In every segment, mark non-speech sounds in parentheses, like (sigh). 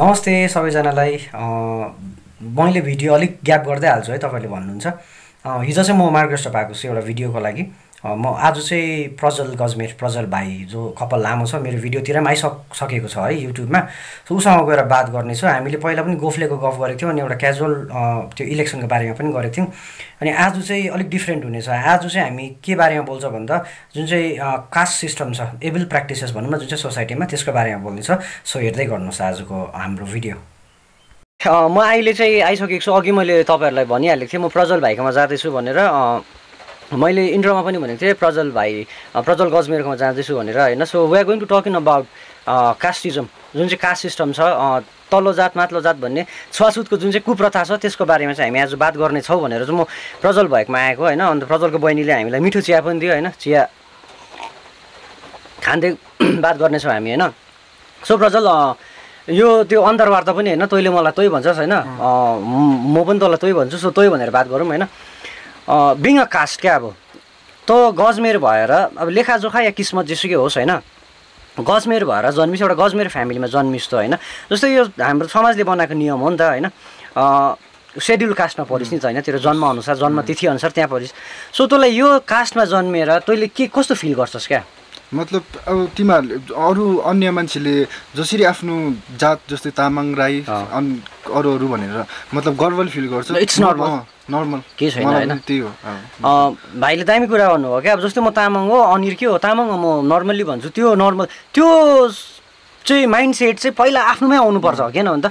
नमस्ते सबैजनालाई मैले भिडियो अलिक ग्याप गर्दै हाल्छु है तपाईँले भन्नुहुन्छ हिजो चाहिँ म मार्गेस्टप पाएको छु एउटा भिडियोको लागि म आज चाहिँ प्रजल गजमेर प्रजल भाइ जो कपाल लामो छ मेरो भिडियोतिर पनि आइसक सकेको छ है युट्युबमा सो उसँग गएर बात गर्नेछु हामीले पहिला पनि गोफलेको गफ गरेको थियौँ अनि एउटा क्याजुअल त्यो इलेक्सनको बारेमा पनि गरेको थियौँ अनि आज चाहिँ अलिक डिफ्रेन्ट हुनेछ आज चाहिँ हामी के बारेमा बोल्छ भन्दा जुन चाहिँ कास्ट सिस्टम छ एबिल प्र्याक्टिसेस भनौँ न जुन चाहिँ सोसाइटीमा त्यसको बारेमा बोल्नेछ सो हेर्दै गर्नुहोस् आजको हाम्रो भिडियो म अहिले चाहिँ आइसकेको छु अघि मैले तपाईँहरूलाई भनिहालेको थिएँ म प्रजल भाइकोमा जाँदैछु भनेर मैले इन्ट्रोमा पनि भनेको थिएँ प्रजल भाइ प्रजल गजमेरकोमा जाँदैछु भनेर होइन so we are going to talking about casteism जुन चाहिँ कास्ट सिस्टम छ तल्लो जात माथलो जात भन्ने छुवाछुतको जुन चाहिँ कुप्रथा छ त्यसको बारेमा चाहिँ हामी आज बात गर्नेछौँ भनेर चाहिँ म प्रजल भएकोमा आएको होइन अन्त प्रजलको बहिनीले हामीलाई मिठो चिया पनि दियो होइन चिया खाँदै (clears throat) बात गर्नेछौँ हामी होइन सो प्रजल यो त्यो अन्तर्वार्ता पनि होइन तैँले मलाई तोइ भन्छस् होइन म पनि तँलाई तोइ भन्छु सो तोइ भनेर बात गरौँ होइन बिङ अ कास्ट क्या अब त गजमेर भएर अब लेखाजोखा या किस्मत जेसुकै होस् होइन गजमेर भएर जन्मिस एउटा गजमेर फ्यामिलीमा जन्मिस् त होइन जस्तै यो हाम्रो समाजले बनाएको नियम हो नि त होइन सेड्युल कास्टमा परिस् नि त होइन तेरो जन्मअनुसार जन्मतिथिअनुसार त्यहाँ परिस् सो तँलाई यो कास्टमा जन्मेर तैँले के कस्तो फिल गर्छस् क्या मतलब अब तिमीहरूले अरू अन्य मान्छेले जसरी आफ्नो जात जस्तै तामाङ राई अरू अरू भनेर मतलब गर्वल फिल गर्छ इट्स नट नर्मल केही छैन होइन त्यही हो भाइले दामी कुरा गर्नुभयो क्या अब जस्तै म तामाङ हो अनिर के हो तामाङ म नर्मल्ली भन्छु त्यो नर्मल त्यो चाहिँ माइन्ड सेट चाहिँ पहिला आफ्नोमै आउनुपर्छ हो किन अन्त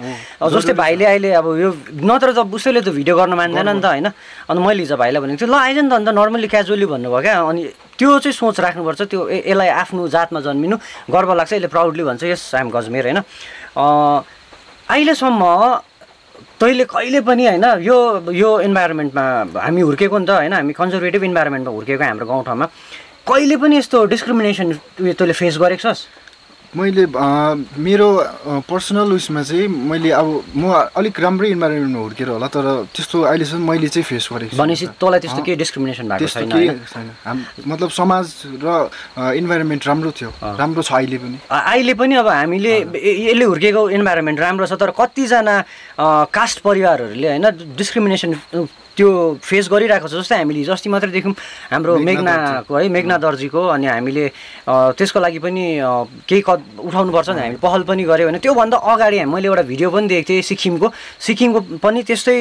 जस्तै भाइले अहिले अब यो नत्र त उसैले त भिडियो गर्न मान्दैन नि त होइन अन्त मैले हिजो भाइलाई भनेको थिएँ ल आइज नि त अन्त नर्मल्ली क्याजुअली भन्नुभयो क्या अनि त्यो चाहिँ सोच राख्नुपर्छ त्यो यसलाई आफ्नो जातमा जन्मिनु गर्व लाग्छ यसले प्राउडली भन्छ यस आइम गजमेर होइन अहिलेसम्म तैँले कहिले पनि होइन यो यो इन्भाइरोमेन्टमा हामी हुर्केको नि त होइन हामी कन्जर्भेटिभ इन्भाइरोमेन्टमा हुर्केको हाम्रो गाउँठाउँमा कहिले पनि यस्तो डिस्क्रिमिनेसन उयो तैँले फेस गरेको छस् मैले मेरो पर्सनल उयसमा चाहिँ मैले अब म अलिक राम्रै इन्भाइरोमेन्टमा हुर्केर होला तर त्यस्तो अहिलेसम्म मैले चाहिँ फेस गरेको भनेपछि तँलाई त्यस्तो केही डिस्क्रिमिनेसन भएको छैन मतलब समाज र इन्भाइरोमेन्ट राम्रो थियो राम्रो छ अहिले पनि अहिले पनि अब हामीले यसले हुर्केको इन्भाइरोमेन्ट राम्रो छ तर कतिजना कास्ट परिवारहरूले होइन डिस्क्रिमिनेसन त्यो फेस गरिरहेको छ जस्तै हामीले हिजो अस्ति मात्रै देख्यौँ हाम्रो मेघनाको है मेघना दर्जीको अनि हामीले त्यसको लागि पनि केही कद उठाउनुपर्छ नि हामीले पहल पनि गऱ्यो भने त्योभन्दा अगाडि मैले एउटा भिडियो पनि देखेको थिएँ सिक्किमको सिक्किमको पनि त्यस्तै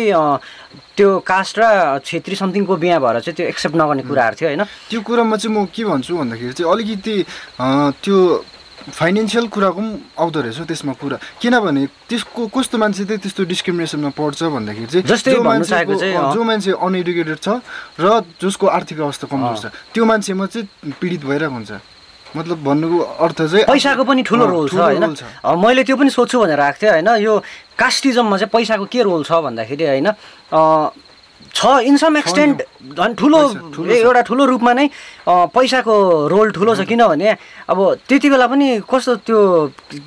त्यो कास्ट र छेत्री समथिङको बिहा भएर चाहिँ त्यो एक्सेप्ट नगर्ने कुराहरू थियो होइन त्यो कुरामा चाहिँ म के भन्छु भन्दाखेरि चाहिँ अलिकति त्यो फाइनेन्सियल कुराको पनि आउँदो रहेछ त्यसमा कुरा किनभने त्यसको कस्तो मान्छे चाहिँ त्यस्तो डिस्क्रिमिनेसनमा पर्छ भन्दाखेरि चाहिँ मान्छेको जो मान्छे अनएडुकेटेड छ र जसको आर्थिक अवस्था कमजोर छ त्यो मान्छेमा चाहिँ पीडित भइरहेको हुन्छ मतलब भन्नुको अर्थ चाहिँ पैसाको पनि ठुलो रोल छ होइन मैले त्यो पनि सोध्छु भनेर आएको थिएँ होइन यो कास्टिजममा चाहिँ पैसाको के रोल छ भन्दाखेरि होइन छ इन सम एक्सटेन्ट झन् ठुलो एउटा ठुलो रूपमा नै पैसाको रोल ठुलो छ किनभने अब त्यति बेला पनि कस्तो त्यो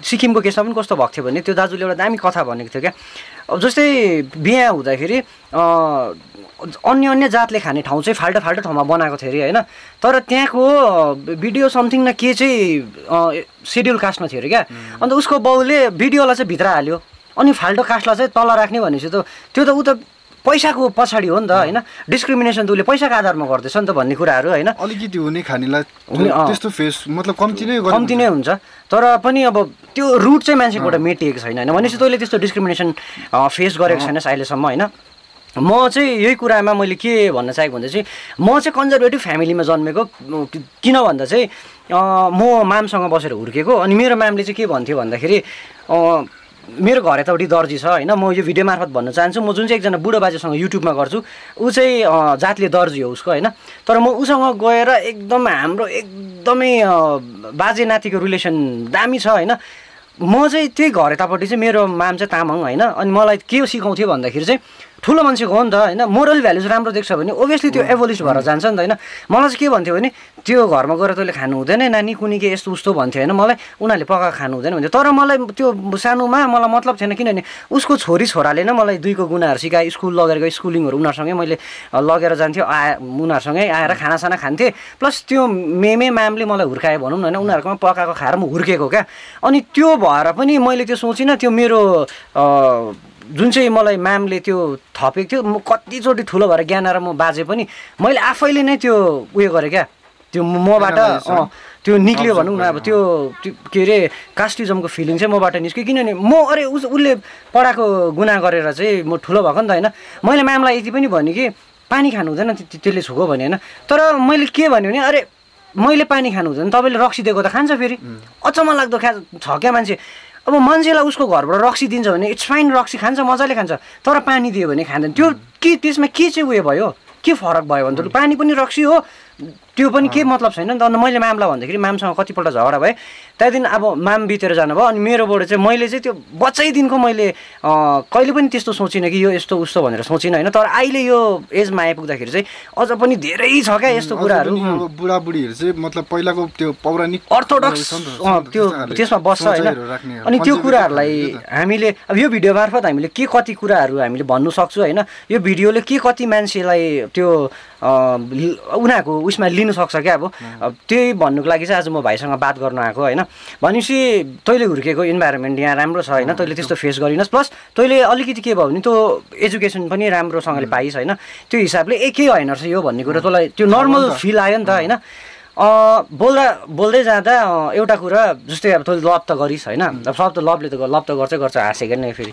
सिक्किमको केसमा पनि कस्तो भएको थियो भने त्यो दाजुले एउटा दामी कथा भनेको थियो क्या अब जस्तै बिहा हुँदाखेरि अन्य अन्य जातले खाने ठाउँ चाहिँ फाल्टो फाल्टो ठाउँमा बनाएको थियो अरे होइन तर त्यहाँको भिडियो समथिङ न के चाहिँ सेड्युल कास्टमा थियो अरे क्या अन्त उसको बाउले भिडियोलाई चाहिँ भित्र हाल्यो अनि फाल्टो कास्टलाई चाहिँ तल राख्ने भनेपछि त त्यो त ऊ त पैसाको पछाडि हो नि त होइन डिस्क्रिमिनेसन त उसले पैसाको आधारमा गर्दैछ नि त भन्ने कुराहरू होइन अलिकति हुने खानेलाई त्यस्तो फेस मतलब कम्ती नै कम्ती नै हुन्छ तर पनि अब त्यो रुट चाहिँ मान्छेकोबाट मेटिएको छैन होइन भनेपछि तैँले त्यस्तो डिस्क्रिमिनेसन फेस गरेको छैनस् अहिलेसम्म होइन म चाहिँ यही कुरामा मैले के भन्न चाहेको भन्दा चाहिँ म चाहिँ कन्जर्भेटिभ फ्यामिलीमा जन्मेको किन भन्दा चाहिँ म मामसँग बसेर हुर्केको अनि मेरो मामले चाहिँ के भन्थ्यो भन्दाखेरि मेरो घर यतापट्टि दर्जी छ होइन म यो भिडियो मार्फत भन्न चाहन्छु म जुन चाहिँ एकजना बुढो बाजेसँग युट्युबमा गर्छु ऊ चाहिँ जातले दर्जी हो उसको होइन तर म उसँग गएर एकदम हाम्रो एकदमै बाजे नातिको रिलेसन दामी छ होइन म चाहिँ त्यही घर यतापट्टि चाहिँ मेरो माम चाहिँ तामाङ होइन अनि मलाई के सिकाउँथ्यो भन्दाखेरि चाहिँ ठुलो मान्छेको हो नि त होइन मोरल भ्याल्युज राम्रो देख्छ भने ओभियसली त्यो एभोलिस भएर जान्छ नि त होइन मलाई चाहिँ के भन्थ्यो भने त्यो घरमा गएर तैँले खानु हुँदैन नानी कुनी के यस्तो उस्तो भन्थ्यो होइन मलाई उनीहरूले पकाएको खानु हुँदैन भन्थ्यो तर मलाई त्यो सानोमा मलाई मतलब थिएन किनभने उसको छोरी छोराले नै मलाई दुईको गुनाहरू सिकाए स्कुल लगेर गयो स्कुलिङहरू उनीहरूसँगै मैले लगेर जान्थ्यो आए उनीहरूसँगै आएर खानासाना खान्थेँ प्लस त्यो मेमे म्यामले मलाई हुर्कायो भनौँ न होइन उनीहरूकोमा पकाएको खाएर म हुर्केको क्या अनि त्यो भएर पनि मैले त्यो सोचिनँ त्यो मेरो जुन चाहिँ मलाई म्यामले त्यो थपेको थियो म कतिचोटि ठुलो भएर ज्ञान आएर म बाजे पनि मैले आफैले नै त्यो उयो गरेँ क्या त्यो मबाट त्यो निक्ल्यो भनौँ न अब त्यो के अरे कास्टिजमको फिलिङ चाहिँ मबाट निस्क्यो किनभने म अरे उस उसले पढाएको गुना गरेर चाहिँ म ठुलो भएको नि त होइन मैले म्यामलाई यति पनि भने कि पानी खानु हुँदैन त्यसले छोको भने होइन तर मैले के भन्यो भने अरे मैले पानी खानु हुँदैन तपाईँले रक्सी दिएको त खान्छ फेरि अचम्म लाग्दो खा छ क्या मान्छे अब मान्छेलाई उसको घरबाट रक्सी दिन्छ भने इट्स फाइन रक्सी खान्छ मजाले खान्छ तर पानी दियो भने खाँदैन त्यो के त्यसमा के चाहिँ उयो भयो के फरक भयो भने पानी पनि रक्सी हो त्यो पनि के मतलब छैन नि त अन्त मैले म्यामलाई भन्दाखेरि मामसँग कतिपल्ट झगडा भएँ त्यहाँदेखि अब माम बितेर जानुभयो अनि मेरोबाट चाहिँ मैले चाहिँ त्यो बच्चैदेखिको मैले कहिले पनि त्यस्तो सोचिनँ कि यो यस्तो उस्तो भनेर सोचिनँ होइन तर अहिले यो एजमा आइपुग्दाखेरि चाहिँ अझ पनि धेरै छ क्या यस्तो कुराहरू बुढाबुढीहरू चाहिँ मतलब पहिलाको त्यो पौराणिक अर्थोडक्स त्यो त्यसमा बस्छ होइन अनि त्यो कुराहरूलाई हामीले अब यो भिडियो मार्फत हामीले के कति कुराहरू हामीले भन्नु सक्छु होइन यो भिडियोले के कति मान्छेलाई त्यो उनीहरूको उसमा लिन सक्छ क्या अब त्यही भन्नुको लागि चाहिँ आज म भाइसँग बात गर्न आएको होइन भनेपछि तैँले हुर्केको इन्भाइरोमेन्ट यहाँ राम्रो छ होइन तैँले त्यस्तो फेस गरिनस् प्लस तैँले अलिकति के भयो भने त्यो एजुकेसन पनि राम्रोसँगले पाइस् होइन त्यो हिसाबले एकै होइन रहेछ यो भन्ने कुरो तँलाई त्यो नर्मल फिल आयो नि त होइन बोल्दा बोल्दै जाँदा एउटा कुरा जस्तै अब तैँले लभ त गरिस् होइन अब सब त लभले त लभ त गर्छ गर्छ हाँसेको नै फेरि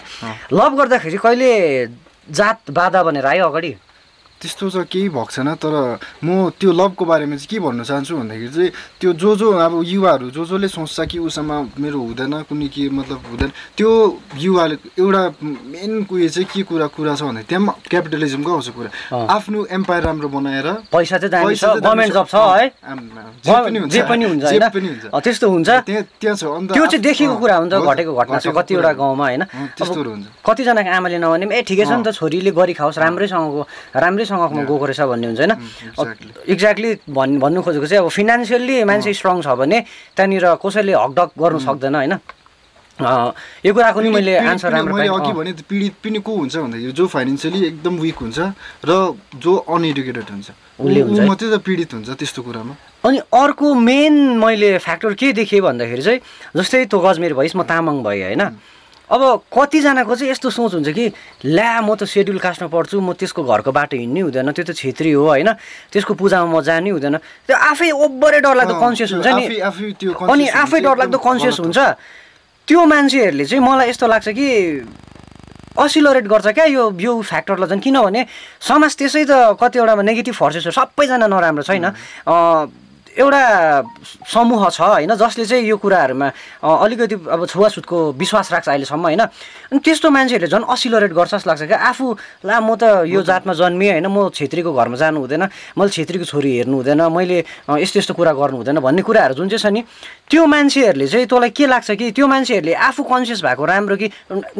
लभ गर्दाखेरि कहिले जात बाधा भनेर आयो अगाडि त्यस्तो चाहिँ केही भएको छैन तर म त्यो लभको बारेमा चाहिँ के भन्न चाहन्छु भन्दाखेरि चाहिँ त्यो जो जो अब युवाहरू जो जसले सोच्छ कि उसमा मेरो हुँदैन कुनै के मतलब हुँदैन त्यो युवाले एउटा मेन उयो चाहिँ के कुरा कुरा छ भन्दाखेरि त्यहाँ पनि क्यापिटलिजमको आउँछ कुरा आफ्नो एम्पायर राम्रो बनाएर पैसा चाहिँ जब छ है जे पनि हुन्छ त्यस्तो हुन्छ त्यहाँ त्यहाँ छ अन्त त्यो चाहिँ देखेको कुरा हुन्छ घटेको घटना छ कतिवटा गाउँमा होइन त्यस्तोहरू हुन्छ कतिजनाको आमाले नभने पनि ए ठिकै छ नि त छोरीले गरी खाओस् राम्रैसँगको राम्रै सङ्घमा गएको रहेछ भन्ने हुन्छ होइन एक्ज्याक्टली mm, भन् भन्नु खोजेको चाहिँ अब फिनेन्सियल्ली मान्छे स्ट्रङ mm. छ भने त्यहाँनिर कसैले हकडक गर्नु mm. सक्दैन होइन यो कुराको नि मैले आन्सर राम्रो मैले अघि भने पीडित पनि को हुन्छ भन्दाखेरि जो फाइनेन्सियली एकदम विक हुन्छ र जो अनएडुकेटेड हुन्छ उसले हुन्छ मात्रै त पीडित हुन्छ त्यस्तो कुरामा अनि अर्को मेन मैले फ्याक्टर के देखेँ भन्दाखेरि चाहिँ जस्तै तँ गजमेर भइस् म तामाङ भएँ होइन अब कतिजनाको चाहिँ यस्तो सोच हुन्छ कि ल्या म त सेड्युल कास्टमा पढ्छु म त्यसको घरको बाटो हिँड्नै हुँदैन त्यो त छेत्री हो होइन त्यसको पूजामा म जानै हुँदैन त्यो आफै ओभरै डरलाग्दो कन्सियस हुन्छ नि अनि आफै डरलाग्दो कन्सियस हुन्छ त्यो मान्छेहरूले चाहिँ मलाई यस्तो लाग्छ कि असिलोरेट गर्छ क्या यो यो फ्याक्टरलाई झन् किनभने समाज त्यसै त कतिवटामा नेगेटिभ फोर्सेसहरू सबैजना नराम्रो छैन एउटा समूह छ होइन जसले चाहिँ यो कुराहरूमा अलिकति अब छुवाछुतको विश्वास राख्छ अहिलेसम्म होइन अनि त्यस्तो मान्छेहरूले झन् असिलोरेट गर्छ जस्तो लाग्छ क्या आफू ला म त यो जातमा जन्मिएँ होइन म छेत्रीको घरमा जानु हुँदैन मैले छेत्रीको छोरी हेर्नु हुँदैन मैले यस्तो यस्तो कुरा गर्नु हुँदैन भन्ने कुराहरू जुन चाहिँ छ नि त्यो मान्छेहरूले चाहिँ तँलाई के लाग्छ कि त्यो मान्छेहरूले आफू कन्सियस भएको राम्रो कि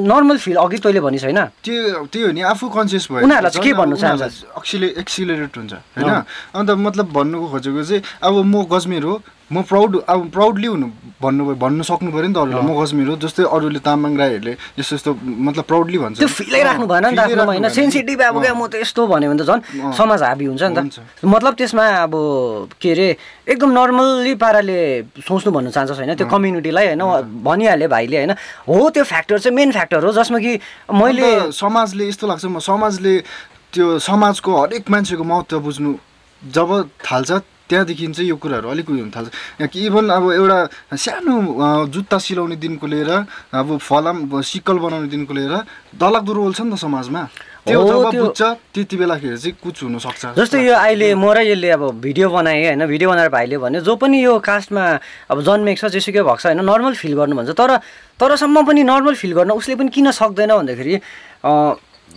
नर्मल फिल अघि तैँले भनिस् होइन त्यो त्यो हो नि आफू कन्सियस भयो उनीहरूलाई चाहिँ के भन्नु चाहन्छ एक्सिलेरेट हुन्छ होइन अन्त मतलब भन्नु खोजेको चाहिँ अब म गजमेर हो म प्राउड अब प्राउडली हुनु भन्नु भन्नु सक्नु पऱ्यो नि त अरूलाई म गजमेर हो जस्तै अरूले तामाङ राईहरूले यस्तो यस्तो मतलब प्राउडली भन्छ त्यो फिलै राख्नु भएन नि त आफ्नो होइन सेन्सिटिभ अब क्या म त यस्तो भन्यो भने त झन् समाज हाबी हुन्छ नि त मतलब त्यसमा अब के अरे एकदम नर्मल्ली पाराले सोच्नु भन्नु चाहन्छस् होइन त्यो कम्युनिटीलाई होइन भनिहाल्यो भाइले होइन हो त्यो फ्याक्टर चाहिँ मेन फ्याक्टर हो जसमा कि मैले समाजले यस्तो लाग्छ म समाजले त्यो समाजको हरेक मान्छेको महत्त्व बुझ्नु जब थाल्छ त्यहाँदेखि चाहिँ यो कुराहरू अलिक उयो हुन थाल्छ इभन अब एउटा सानो जुत्ता सिलाउने दिनको लिएर अब फलाम सिक्कल बनाउने दिनको लिएर दलक रोल छ नि त समाजमा त्यो त्यति बेलाखेरि चाहिँ कुछ हुनसक्छ जस्तै यो अहिले म र यसले अब भिडियो बनाएँ होइन भिडियो बनाएर भाइले भन्यो जो पनि यो कास्टमा अब जन्मेको छ जेसुकै भएको छ होइन नर्मल फिल गर्नु भन्छ तर तरसम्म पनि नर्मल फिल गर्न उसले पनि किन सक्दैन भन्दाखेरि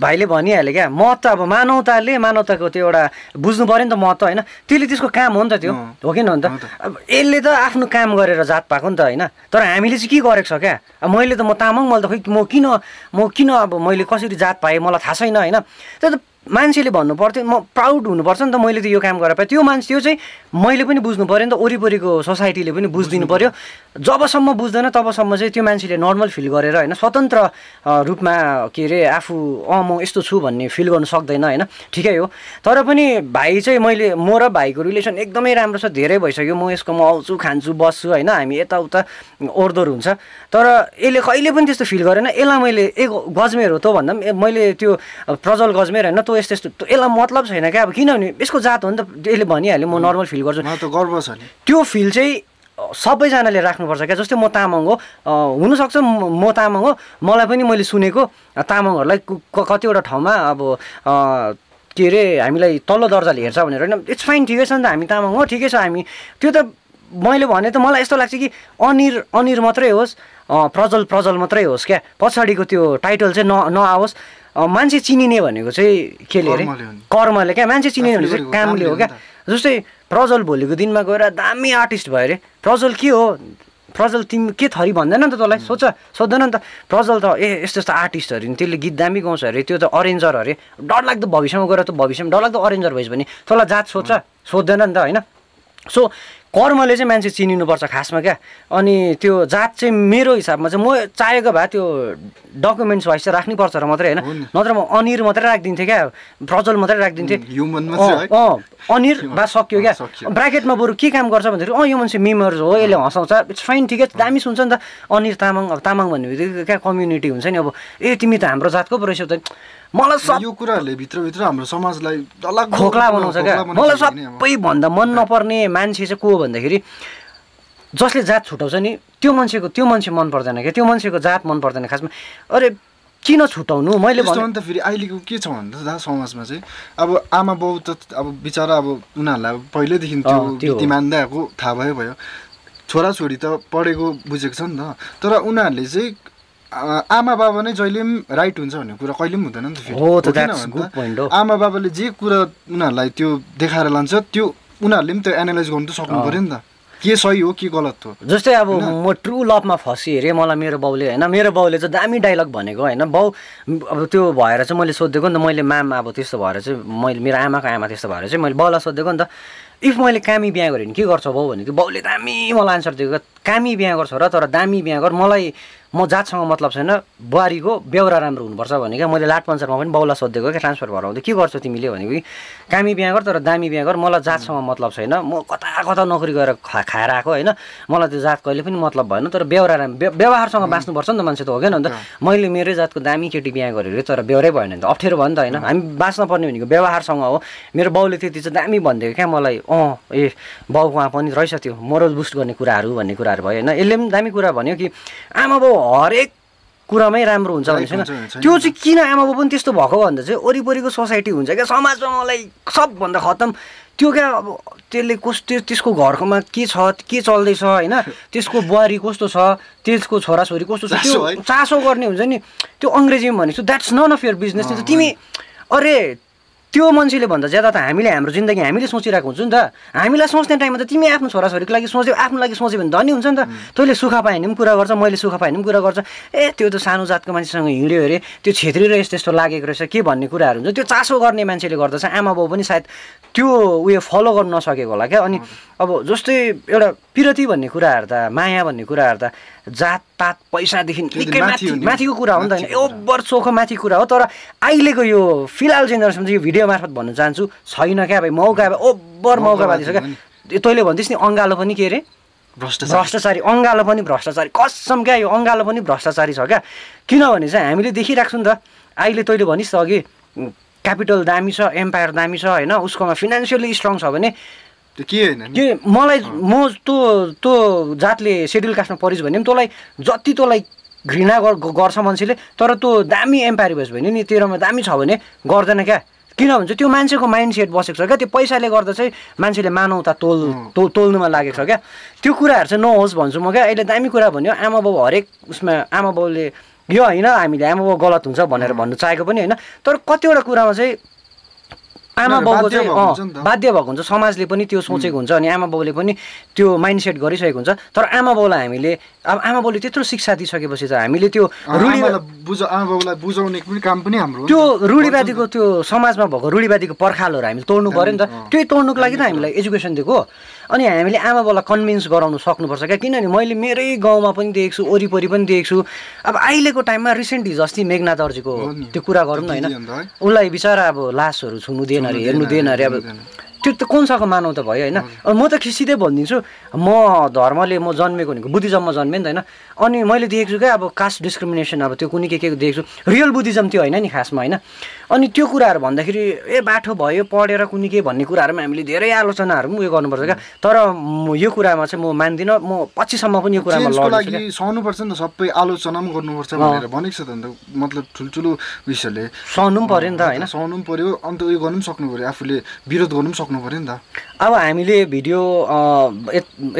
भाइले भनिहाल्यो क्या महत्त्व अब मानवताले मानवताको त्यो एउटा बुझ्नु पऱ्यो नि त महत्त्व होइन त्यसले त्यसको काम हो नि त त्यो हो कि न त अब यसले त आफ्नो काम गरेर जात पाएको नि त होइन तर हामीले चाहिँ के गरेको छ क्या अब मैले त म तामाङ मैले त खोइ म किन म किन अब मैले कसरी जात पाएँ मलाई थाहा छैन होइन त्यो त मान्छेले भन्नु पर्थ्यो म प्राउड हुनुपर्छ नि त मैले त यो काम गरेर पाएँ त्यो मान्छे त्यो चाहिँ मैले पनि बुझ्नु पऱ्यो नि त वरिपरिको सोसाइटीले पनि बुझिदिनु पऱ्यो जबसम्म बुझ्दैन तबसम्म चाहिँ त्यो मान्छेले नर्मल फिल गरेर होइन स्वतन्त्र रूपमा के अरे आफू अँ म यस्तो छु भन्ने फिल गर्नु सक्दैन होइन ठिकै हो तर पनि भाइ चाहिँ मैले म र भाइको रिलेसन एकदमै राम्रो छ धेरै भइसक्यो म यसको म आउँछु खान्छु बस्छु होइन हामी यताउता ओर्दोर हुन्छ तर यसले कहिले पनि त्यस्तो फिल गरेन यसलाई मैले ए गजमेर हो त भन्दा पनि मैले त्यो प्रजल गजमेर होइन तँ यस्तो यस्तो यसलाई मतलब छैन क्या अब किनभने यसको जात हो नि त यसले भनिहाल्यो म नर्मल फिल गर्छु गर्व छ नि त्यो फिल चाहिँ सबैजनाले राख्नुपर्छ क्या जस्तै म तामाङ हो हुनसक्छ म तामाङ हो मलाई पनि मैले सुनेको तामाङहरूलाई कतिवटा ठाउँमा अब के अरे हामीलाई तल्लो दर्जाले हेर्छ भनेर होइन इट्स फाइन ठिकै छ नि त हामी तामाङ हो ठिकै छ हामी त्यो त मैले भने त मलाई यस्तो लाग्छ कि अनिर अनिर मात्रै होस् प्रजल प्रजल मात्रै होस् क्या पछाडिको त्यो टाइटल चाहिँ न नआओस् मान्छे चिनिने भनेको चाहिँ केले अरे कर्मले क्या मान्छे चिनिने भनेको चाहिँ कामले हो क्या जस्तै प्रजल भोलिको दिनमा गएर दामी आर्टिस्ट भयो अरे प्रजल के हो प्रजल तिमी के थरी भन्दैन नि त तँलाई सोध्छ सोध्दैन नि त प्रजल त ए यस्तो यस्तो आर्टिस्टहरू त्यसले गीत दामी गाउँछ अरे त्यो त अरेन्जर अरे डरलाग्दो भविष्यमा गएर त भविष्यमा डरलाग्दो अरेन्जर भइस भने तँलाई जात सोध्छ सोध्दैन नि त होइन सो कर्मले चाहिँ मान्छे चिनिनुपर्छ खासमा क्या अनि त्यो जात चाहिँ मेरो हिसाबमा चाहिँ म चाहेको भए त्यो डकुमेन्ट्स वाइज चाहिँ राख्नैपर्छ र मात्रै होइन नत्र म अनिर मात्रै राखिदिन्थेँ क्या प्रजल मात्रै राखिदिन्थेँ अँ अनिर बा सक्यो क्या ब्राकेटमा बरु के काम गर्छ भन्दाखेरि अँ यो मान्छे मेम्बर्स हो यसले हँसाउँछ इट्स फाइन ठिकै दामी सुन्छ नि त अनिर तामाङ अब तामाङ भन्ने बित्तिकै क्या कम्युनिटी हुन्छ नि अब ए तिमी त हाम्रो जातको पो रहेछौ त मलाई यो कुराहरूले भित्रभित्र हाम्रो समाजलाई खोक्ला बनाउँछ क्या मलाई सबैभन्दा मन नपर्ने मान्छे चाहिँ को हो भन्दाखेरि जसले जात छुट्याउँछ नि त्यो मान्छेको त्यो मान्छे मन पर्दैन क्या त्यो मान्छेको जात मन पर्दैन खासमा अरे किन छुटाउनु मैले भन्नु त फेरि अहिलेको के छ भन्दा दा समाजमा चाहिँ अब आमा बाउ त अब बिचरा अब उनीहरूलाई अब पहिल्यैदेखि त्यो मान्दै आएको थाहा भयो भयो छोराछोरी त पढेको बुझेको छ नि त तर उनीहरूले चाहिँ आमा बाबा नै जहिले पनि राइट हुन्छ भन्ने कुरा कहिले पनि हुँदैन नि त फेरि आमा बाबाले जे कुरा उनीहरूलाई त्यो देखाएर लान्छ त्यो उनीहरूले पनि त्यो एनालाइज गर्नु त सक्नु पऱ्यो नि त के सही हो के गलत हो जस्तै अब म ट्रु लभमा फँसी हेरेँ मलाई मेरो बाउले होइन मेरो बाउले चाहिँ दामी डाइलग भनेको होइन बाउ अब त्यो भएर चाहिँ मैले सोधेको नि त मैले माम अब त्यस्तो भएर चाहिँ मैले मेरो आमाको आमा त्यस्तो भएर चाहिँ मैले बाउलाई सोधेको नि त इफ मैले कामी बिहा गरेँ भने के गर्छौ बाउ भनेको बाउले दामी मलाई आन्सर दिएको कामी बिहा गर्छौ र तर दामी बिहा गर मलाई म जातसँग मतलब छैन बुहारीको बेहोरा राम्रो हुनुपर्छ भने क्या मैले लाट पञ्चरमा पनि बाउला सोधेको क्या ट्रान्सफर भएर आउँदै के गर्छौ तिमीले भनेको कि कामी बिहा गर तर दामी बिहा गर मलाई जातसँग मतलब छैन म कता कता नोकरी गएर खा खाएर आएको होइन मलाई त्यो जात कहिले पनि मतलब भएन तर बेहोरा राम्रो व्यवहारसँग बाँच्नुपर्छ नि त मान्छे त हो क्या अन्त मैले मेरै जातको दामी केटी बिहा गरेर तर बेहोरै भएन नि त अप्ठ्यारो भयो नि त होइन हामी बाँच्न पर्ने भनेको व्यवहारसँग हो मेरो बाउले त्यति चाहिँ दामी भनिदिएको क्या मलाई अँ ए बाउ उहाँ पनि रहेछ त्यो मोरल बुस्ट गर्ने कुराहरू भन्ने कुराहरू भयो होइन यसले पनि दामी कुरा भन्यो कि आमा बाउ हरेक कुरामै राम्रो हुन्छ भने छैन त्यो चाहिँ किन आमा पनि त्यस्तो भएको भन्दा चाहिँ वरिपरिको सोसाइटी हुन्छ क्या समाजमा मलाई सबभन्दा खत्तम त्यो क्या अब त्यसले कस्तो त्यसको घरकोमा के छ के चल्दैछ होइन त्यसको बुहारी कस्तो छ त्यसको छोराछोरी कस्तो छ त्यो चासो गर्ने हुन्छ नि त्यो अङ्ग्रेजीमा भनेको that's none of your business तिमी अरे त्यो मान्छेले भन्दा ज्यादा त हामीले हाम्रो जिन्दगी हामीले सोचिरहेको हुन्छ नि त हामीलाई सोच्ने टाइममा त तिमी आफ्नो छोराछोरीको लागि सोच्यौ आफ्नो लागि सोच्यो भने धनी हुन्छ नि त तैँले सुख पायो भने पनि कुरा गर्छ मैले सुख पाएँ भने पनि कुरा गर्छ ए त्यो त सानो जातको मान्छेसँग हिँड्यो अरे त्यो छेत्री यस्तो यस्तो लागेको रहेछ के भन्ने कुराहरू हुन्छ त्यो चासो गर्ने मान्छेले गर्दछ आमा बाउ पनि सायद त्यो उयो फलो गर्नु नसकेको होला क्या अनि अब जस्तै एउटा पिरती भन्ने कुराहरू त माया भन्ने कुराहरू त जातपात पैसादेखि निकै माथि माथिको कुरा हो नि त होइन ओभर चोखो माथि कुरा हो तर अहिलेको यो फिलहाल जेनेरेसन चाहिँ यो भिडियो मार्फत भन्न चाहन्छु छैन क्या भाइ मौका ओभर मौका क्या तैँले भन्दैस् नि अङ्गालो पनि के अरे भ्रष्टाचारी अङ्गालो पनि भ्रष्टाचारी कसम क्या यो अङ्गालो पनि भ्रष्टाचारी छ क्या किनभने चाहिँ हामीले देखिरहेको छौँ नि त अहिले तैँले भनिस् त अघि क्यापिटल दामी छ एम्पायर दामी छ होइन उसकोमा फिनेन्सियली स्ट्रङ छ भने के मलाई म तँ तँ जातले सेड्युल कास्टमा परिस् भने पनि तँलाई जति तँलाई घृणा गर्छ मान्छेले तर तँ दामी एम्पायर भएछ भने नि तेरोमा दामी छ भने गर्दैन क्या किन भन्छ त्यो मान्छेको माइन्ड सेट बसेको छ क्या त्यो पैसाले गर्दा चाहिँ मान्छेले मानवता तोल तोल तोल्नुमा लागेको छ क्या त्यो कुराहरू चाहिँ नहोस् भन्छु म क्या अहिले दामी कुरा भन्यो आमा बाउ हरेक उसमा आमा बाउले यो होइन हामीले आमा बाउ गलत हुन्छ भनेर भन्नु चाहेको पनि होइन तर कतिवटा कुरामा चाहिँ आमा बाउको चाहिँ बाध्य भएको हुन्छ समाजले पनि त्यो सोचेको हुन्छ अनि आमा बाउले पनि त्यो माइन्ड सेट गरिसकेको हुन्छ तर आमा बाउलाई हामीले अब आमा बाउले त्यत्रो शिक्षा दिइसकेपछि त हामीले त्यो रूढी आमा बुझाउने काम पनि हाम्रो त्यो रूढिवादीको त्यो समाजमा भएको रूढिवादीको पर्खालहरू हामीले तोड्नु पऱ्यो नि त त्यही तोड्नुको लागि त हामीलाई एजुकेसन दिएको अनि हामीले आमा बाबालाई कन्भिन्स गराउनु सक्नुपर्छ क्या किनभने मैले मेरै गाउँमा पनि देखेको छु वरिपरि पनि देखेको छु अब अहिलेको टाइममा रिसेन्टली जस्तै मेघना दर्जीको त्यो कुरा गरौँ न होइन उसलाई बिचरा अब लासहरू छुनु दिएन अरे हेर्नु दिएन अरे अब त्यो त कोनसाको मानव त भयो होइन म त सिधै भनिदिन्छु म धर्मले म जन्मेको भनेको बुद्धिज्ममा जन्मेँ नि त होइन अनि मैले देखेको छु क्या अब कास्ट डिस्क्रिमिनेसन अब त्यो कुनै के के देख्छु रियल बुद्धिज्म त्यो होइन नि खासमा होइन अनि त्यो कुराहरू भन्दाखेरि ए बाठो भयो पढेर कुनै के भन्ने कुराहरूमा हामीले धेरै आलोचनाहरू पनि उयो गर्नुपर्छ क्या तर यो कुरामा चाहिँ म मान्दिनँ म पछिसम्म पनि यो कुरामा सहनुपर्छ नि त सबै आलोचना पनि गर्नुपर्छ भनेर भनेको छ त अन्त मतलब ठुल्ठुलो विषयले सहनु पनि पऱ्यो नि त होइन सहनु पनि पऱ्यो अन्त उयो गर्नु पनि सक्नु पऱ्यो आफूले विरोध गर्नु पनि सक्नु पऱ्यो नि त अब हामीले भिडियो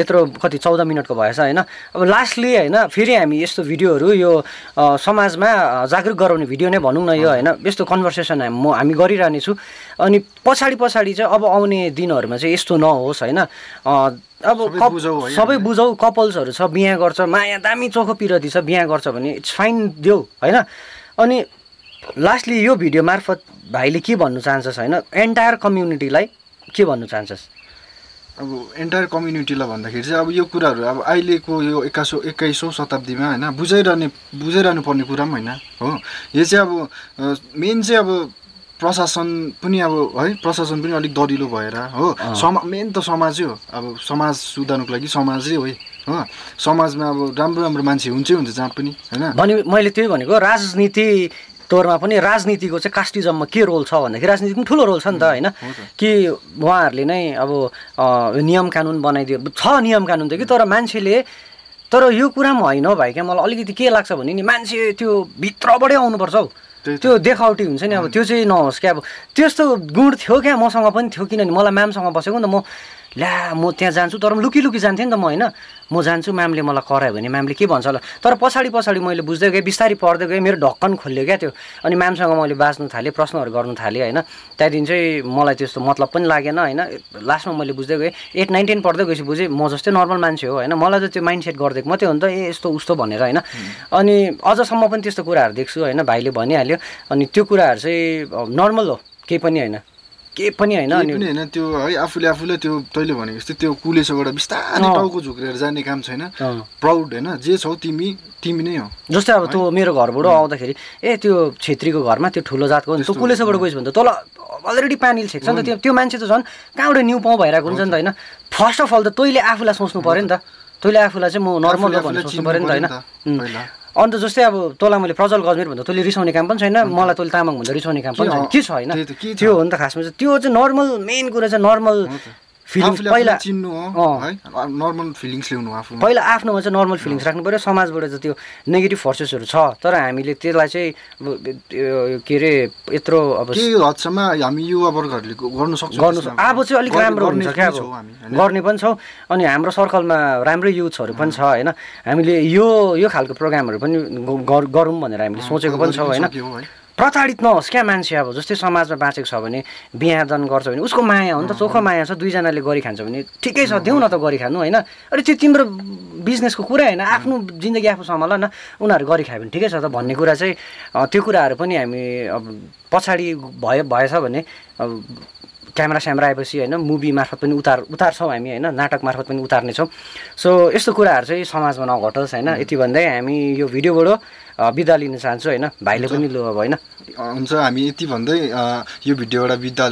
यत्रो कति चौध मिनटको भएछ होइन अब लास्टली होइन फेरि हामी यस्तो भिडियोहरू यो समाजमा जागरुक गराउने भिडियो नै भनौँ न यो होइन यस्तो कन्भर्सेसन हामी म हामी गरिरहनेछु अनि पछाडि पछाडि चाहिँ अब आउने दिनहरूमा चाहिँ यस्तो नहोस् होइन अब कप सबै बुझौँ कपल्सहरू छ बिहा गर्छ माया दामी चोखो पिरती छ बिहा गर्छ भने इट्स फाइन देऊ होइन अनि लास्टली यो भिडियो मार्फत भाइले के भन्नु चाहन्छस् होइन एन्टायर कम्युनिटीलाई के भन्नु चाहन्छस् अब एन्टायर कम्युनिटीलाई भन्दाखेरि चाहिँ अब यो कुराहरू अब अहिलेको यो एक्काइसौँ एक्काइसौँ शताब्दीमा होइन बुझाइरहने बुझाइरहनु पर्ने कुरा पनि होइन हो यो चाहिँ अब मेन चाहिँ अब प्रशासन पनि अब है प्रशासन पनि अलिक दरिलो भएर हो समा मेन त समाजै हो अब समाज सुधार्नुको लागि समाजै हो हो समाजमा अब राम्रो राम्रो मान्छे हुन्छै हुन्छ जहाँ पनि होइन मैले त्यही भनेको राजनीति तौरमा पनि राजनीतिको चाहिँ कास्टिजममा के रोल छ भन्दाखेरि राजनीति पनि ठुलो रोल छ नि त होइन कि उहाँहरूले नै अब नियम कानुन बनाइदियो छ नियम कानुन त कि तर मान्छेले तर यो कुरा पनि होइन भाइ क्या मलाई अलिकति के लाग्छ भने नि मान्छे त्यो भित्रबाटै आउनुपर्छ हौ त्यो देखावटी हुन्छ नि अब त्यो चाहिँ नहोस् क्या अब त्यस्तो गुण थियो क्या मसँग पनि थियो किनभने मलाई म्यामसँग बसेको नि त म ला म त्यहाँ जान्छु तर पनि लुकी लुकी जान्थेँ नि त म होइन म जान्छु म्यामले मलाई करायो भने म्यामले के भन्छ होला तर पछाडि पछाडि मैले बुझ्दै गएँ बिस्तारै पढ्दै गएँ मेरो ढक्कन खोल्यो क्या त्यो अनि म्यामसँग मैले बाँच्नु थालेँ प्रश्नहरू गर्नु थालेँ होइन त्यहाँदेखि चाहिँ मलाई त्यस्तो मतलब पनि लागेन होइन लास्टमा मैले बुझ्दै गएँ एट नाइन टेन पढ्दै गएपछि बुझेँ म जस्तै नर्मल मान्छे हो होइन मलाई त त्यो माइन्ड सेट गरिदिएको मात्रै हो नि त ए यस्तो उस्तो भनेर होइन अनि अझसम्म पनि त्यस्तो कुराहरू देख्छु होइन भाइले भनिहाल्यो अनि त्यो कुराहरू चाहिँ नर्मल हो केही पनि होइन केही पनि होइन होइन त्यो है आफूले आफूले त्यो तैँले भने जस्तै त्यो कुलेसोबाट बिस्तारै टाउको झुक्रेर जाने काम छैन प्राउड होइन जे छौ तिमी तिमी नै हो जस्तै अब त्यो मेरो घरबाट आउँदाखेरि ए त्यो छेत्रीको घरमा त्यो ठुलो जातको त्यो कुलेसोबाट गएछ भने त तल अलरेडी पानी छेक्छ नि त त्यो मान्छे त झन् कहाँबाट न्यु पाउँ भइरहेको हुन्छ नि त होइन फर्स्ट अफ अल त तैँले आफूलाई सोच्नु पऱ्यो नि त तैँले आफूलाई चाहिँ म नर्मल सोच्नु पऱ्यो नि त होइन अन्त जस्तै अब तँलाई मैले प्रजल गजमेर भन्दा तँले रिसाउने काम पनि छैन मलाई तँले तामाङ भन्दा रिसाउने काम पनि छैन के छ छैन त्यो हो नि त खासमा चाहिँ त्यो चाहिँ नर्मल मेन कुरा चाहिँ नर्मल पहिला आफ्नोमा चाहिँ नर्मल फिलिङ्स राख्नु पऱ्यो समाजबाट चाहिँ त्यो नेगेटिभ फोर्सेसहरू छ तर हामीले त्यसलाई चाहिँ के अरे यत्रो अब हामी युवावर्गहरूले गर्नु गर्नु अब चाहिँ अलिक राम्रो हुन्छ क्या अब गर्ने पनि छौँ अनि हाम्रो सर्कलमा राम्रै युथहरू पनि छ होइन हामीले यो यो खालको प्रोग्रामहरू पनि गरौँ भनेर हामीले सोचेको पनि छौँ होइन प्रताडित नहोस् क्या मान्छे अब जस्तै समाजमा बाँचेको छ भने बिहादान गर्छ भने उसको माया हो नि त चोखो माया छ दुईजनाले गरी खान्छ भने ठिकै छ देऊ न त गरी खानु होइन अरे त्यो तिम्रो बिजनेसको कुरा होइन आफ्नो जिन्दगी आफू सम्हाल न उनीहरू गरी खायो भने ठिकै छ त भन्ने कुरा चाहिँ त्यो कुराहरू पनि हामी अब पछाडि भयो भएछ भने अब क्यामेरा स्यामरा आएपछि होइन मुभी मार्फत पनि उतार उतार्छौँ हामी होइन नाटक मार्फत पनि उतार्नेछौँ सो यस्तो कुराहरू चाहिँ समाजमा नघटोस् होइन यति भन्दै हामी यो भिडियोबाट बिदा लिन चाहन्छु होइन भाइले पनि लु अब होइन हुन्छ हामी यति भन्दै यो भिडियोबाट बिदा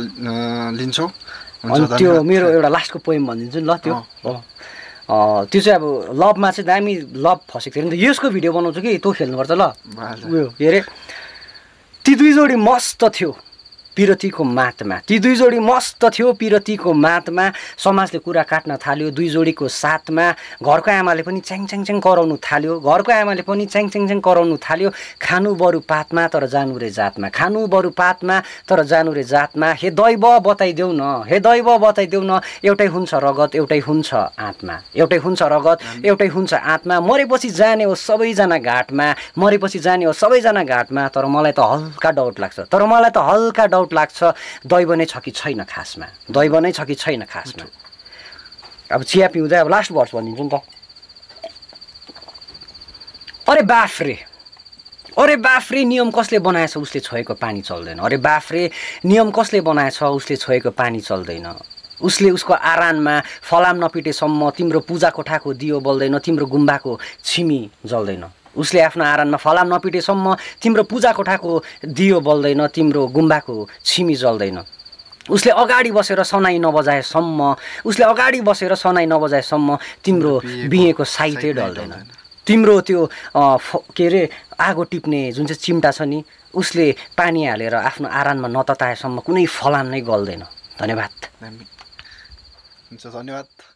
लिन्छौँ अनि त्यो मेरो एउटा लास्टको पोइम भनिदिन्छु नि ल त्यो त्यो चाहिँ अब लभमा चाहिँ दामी लभ फसेको थियो नि त यसको भिडियो बनाउँछु कि तँ खेल्नुपर्छ ल उयो के ती दुई जोडी मस्त थियो पिरतीको मातमा ती दुई जोडी मस्त थियो पिरतीको मातमा समाजले कुरा काट्न थाल्यो दुई जोडीको साथमा घरको आमाले पनि च्याङ च्याङ च्याङ कराउनु थाल्यो घरको आमाले पनि च्याङ च्याङ च्याङ कराउनु थाल्यो खानु बरु पातमा तर जानु रे जातमा खानु बरु पातमा तर जानु रे जातमा हे दैव बताइदेऊ न हे दैव बताइदेऊ न एउटै हुन्छ रगत एउटै हुन्छ आत्मा एउटै हुन्छ रगत एउटै हुन्छ आत्मा मरेपछि जाने हो सबैजना घाटमा मरेपछि जाने हो सबैजना घाटमा तर मलाई त हल्का डाउट लाग्छ तर मलाई त हल्का डाउट आरोप लाग्छ दैव नै छ कि छैन खासमा दैव नै छ कि छैन खासमा अब चिया पिउँदै अब लास्ट वर्ष भनिदिन्छु नि त अरे बाफ्रे अरे बाफ्रे नियम कसले बनाएछ उसले छोएको पानी चल्दैन अरे बाफ्रे नियम कसले बनाएछ उसले छोएको पानी चल्दैन उसले उसको आरानमा फलाम नपिटेसम्म तिम्रो पूजा कोठाको दियो बल्दैन तिम्रो गुम्बाको छिमी जल्दैन उसले आफ्नो आरानमा फलाम नपिटेसम्म तिम्रो पूजा कोठाको दियो बल्दैन तिम्रो गुम्बाको छिमी जल्दैन उसले अगाडि बसेर सनाई नबजाएसम्म उसले अगाडि बसेर सनाई नबजाएसम्म तिम्रो बिहेको साइतै डल्दैन तिम्रो त्यो के अरे आगो टिप्ने जुन चाहिँ चिम्टा छ नि उसले पानी हालेर आफ्नो आरानमा नतताएसम्म कुनै फलाम नै गल्दैन धन्यवाद हुन्छ धन्यवाद